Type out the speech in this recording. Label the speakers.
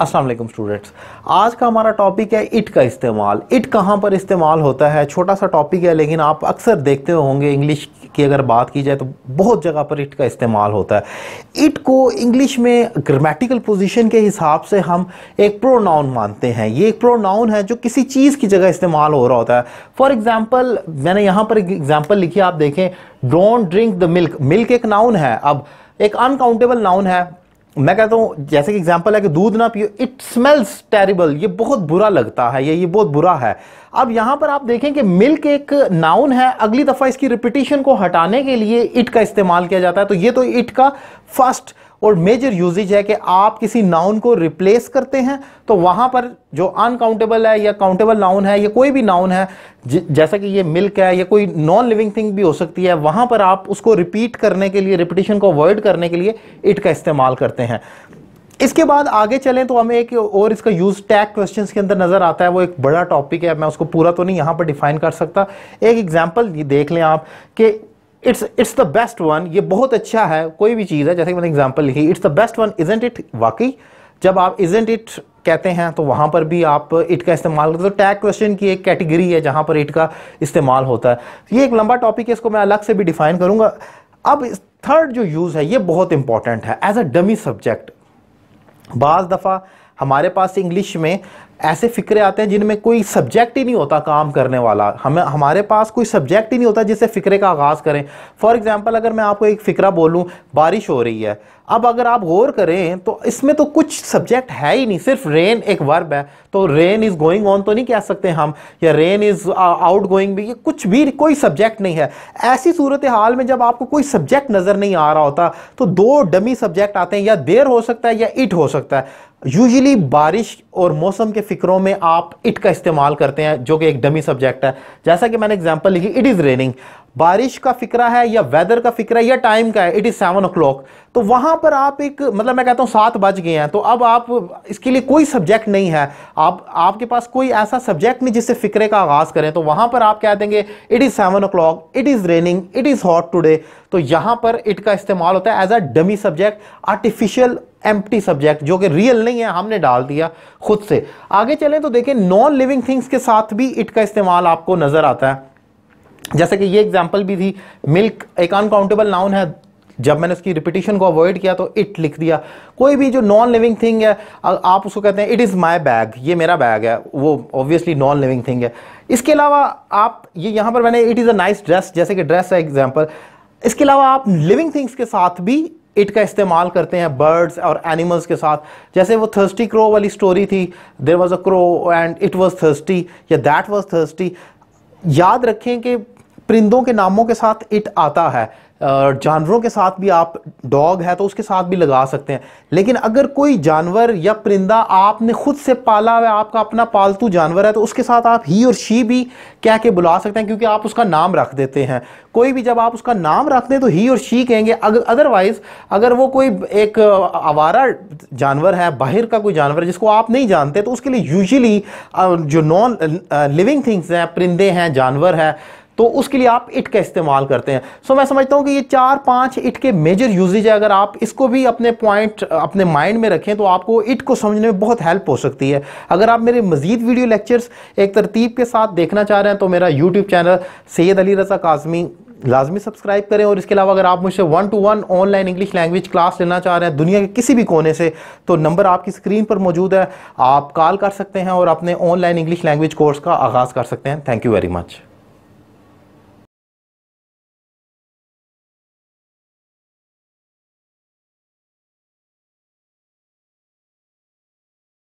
Speaker 1: Aslam students आज का हमारा टॉपिक है इट का इस्तेमाल इट कहाँ पर इस्तेमाल होता है छोटा सा टॉपिक है लेकिन आप अक्सर देखते होंगे इंग्लिश की अगर बात की जाए तो बहुत जगह पर इट का इस्तेमाल होता है इट को इंग्लिश में ग्रामेटिकल पोजीशन के हिसाब से हम एक प्रोनाउन मानते हैं ये एक प्रोनाउन है जो किसी चीज़ की जगह इस्तेमाल हो रहा होता है फॉर एग्ज़ाम्पल मैंने यहाँ पर एक एग्ज़ाम्पल लिखी आप देखें don't drink the milk milk एक नाउन है अब एक अनकाउंटेबल नाउन है मैं कहता हूँ जैसे कि एग्जाम्पल है कि दूध ना पियो इट स्मेल्स टेरिबल ये बहुत बुरा लगता है ये ये बहुत बुरा है अब यहाँ पर आप देखें कि मिल्क एक नाउन है अगली दफ़ा इसकी रिपीटिशन को हटाने के लिए इट का इस्तेमाल किया जाता है तो ये तो इट का फर्स्ट और मेजर यूजेज है कि आप किसी नाउन को रिप्लेस करते हैं तो वहां पर जो अनकाउंटेबल है या काउंटेबल नाउन है या कोई भी नाउन है जैसा कि ये मिल्क है या कोई नॉन लिविंग थिंग भी हो सकती है वहाँ पर आप उसको रिपीट करने के लिए रिपीटेशन को अवॉइड करने के लिए इट का इस्तेमाल करते हैं इसके बाद आगे चलें तो हमें एक और इसका यूज़ टैग क्वेश्चन के अंदर नज़र आता है वो एक बड़ा टॉपिक है मैं उसको पूरा तो नहीं यहाँ पर डिफाइन कर सकता एक एग्जाम्पल देख लें आप कि it's it's the best one ये बहुत अच्छा है कोई भी चीज़ है जैसे कि मैंने एग्जाम्पल लिखी it's the best one isn't it वाकई जब आप इजेंट इट कहते हैं तो वहाँ पर भी आप इट का इस्तेमाल करते हो तो टैग क्वेश्चन की एक कैटेगरी है जहाँ पर इट का इस्तेमाल होता है ये एक लंबा टॉपिक है इसको मैं अलग से भी डिफाइन करूँगा अब थर्ड जो यूज़ है ये बहुत इंपॉर्टेंट है एज अ डमी सब्जेक्ट बाज़ दफ़ा हमारे पास इंग्लिश में ऐसे फ़िक्रे आते हैं जिनमें कोई सब्जेक्ट ही नहीं होता काम करने वाला हमें हमारे पास कोई सब्जेक्ट ही नहीं होता जिससे फ़िक्रे का आगाज़ करें फॉर एग्ज़ाम्पल अगर मैं आपको एक फ़िक्रा बोलूँ बारिश हो रही है अब अगर आप गौर करें तो इसमें तो कुछ सब्जेक्ट है ही नहीं सिर्फ रेन एक वर्ब है तो रेन इज़ गोइंग ऑन तो नहीं कह सकते हम या रेन इज़ आउट गोइंग भी कुछ भी कोई सब्जेक्ट नहीं है ऐसी सूरत हाल में जब आपको कोई सब्जेक्ट नज़र नहीं आ रहा होता तो दो डमी सब्जेक्ट आते हैं या देर हो सकता है या इट हो सकता है यूजली बारिश और मौसम के फिक्रों में आप इट का इस्तेमाल करते हैं जो कि एक डमी सब्जेक्ट है जैसा कि मैंने एग्जांपल लिखी इट इज़ रेनिंग बारिश का फिक्रा है या वेदर का फिक्रा है या टाइम का है इट इज़ सेवन ओ तो वहाँ पर आप एक मतलब मैं कहता हूँ सात बज गए हैं तो अब आप इसके लिए कोई सब्जेक्ट नहीं है आप आपके पास कोई ऐसा सब्जेक्ट नहीं जिससे फिक्रे का आगाज़ करें तो वहाँ पर आप कह देंगे it is seven o'clock it is raining it is hot today तो यहाँ पर इट का इस्तेमाल होता है as a dummy subject artificial empty subject जो कि रियल नहीं है हमने डाल दिया खुद से आगे चलें तो देखें नॉन लिविंग थिंग्स के साथ भी इट का इस्तेमाल आपको नज़र आता है जैसे कि ये एग्जाम्पल भी थी मिल्क एक अनकाउंटेबल नाउन है जब मैंने उसकी रिपीटेशन को अवॉइड किया तो इट लिख दिया कोई भी जो नॉन लिविंग थिंग है आप उसको कहते हैं इट इज़ माई बैग ये मेरा बैग है वो ऑब्वियसली नॉन लिविंग थिंग है इसके अलावा आप ये यहाँ पर मैंने it is a nice dress जैसे कि ड्रेस है एग्जाम्पल इसके अलावा आप लिविंग थिंग्स के साथ भी इट का इस्तेमाल करते हैं बर्ड्स और एनिमल्स के साथ जैसे वो थर्स्टी क्रो वाली स्टोरी थी there was a crow and it was thirsty या दैट वॉज थर्स्टी याद रखें कि परिंदों के नामों के साथ इट आता है जानवरों के साथ भी आप डॉग है तो उसके साथ भी लगा सकते हैं लेकिन अगर कोई जानवर या परिंदा आपने खुद से पाला हुआ आपका अपना पालतू जानवर है तो उसके साथ आप ही और शी भी कह के बुला सकते हैं क्योंकि आप उसका नाम रख देते हैं कोई भी जब आप उसका नाम रखते हैं तो ही और शी कहेंगे अगर अदरवाइज़ अगर वो कोई एक आवारा जानवर है बाहर का कोई जानवर जिसको आप नहीं जानते तो उसके लिए यूजली जो नॉन लिविंग थिंग्स हैं परिंदे हैं जानवर है तो उसके लिए आप इट का इस्तेमाल करते हैं सो मैं समझता हूँ कि ये चार पाँच इट के मेजर यूजेज है अगर आप इसको भी अपने पॉइंट अपने माइंड में रखें तो आपको इट को समझने में बहुत हेल्प हो सकती है अगर आप मेरे मजीद वीडियो लेक्चर्स एक तरतीब के साथ देखना चाह रहे हैं तो मेरा यूट्यूब चैनल सैद अली रजा काजमी लाजमी सब्सक्राइब करें और इसके अलावा अगर आप मुझसे one to one online English language class लेना चाह रहे हैं दुनिया के किसी भी कोने से तो नंबर आपकी स्क्रीन पर मौजूद है आप कॉल कर सकते हैं और अपने ऑनलाइन इंग्लिश लैंग्वेज कोर्स का आगाज़ कर सकते हैं थैंक यू वेरी मच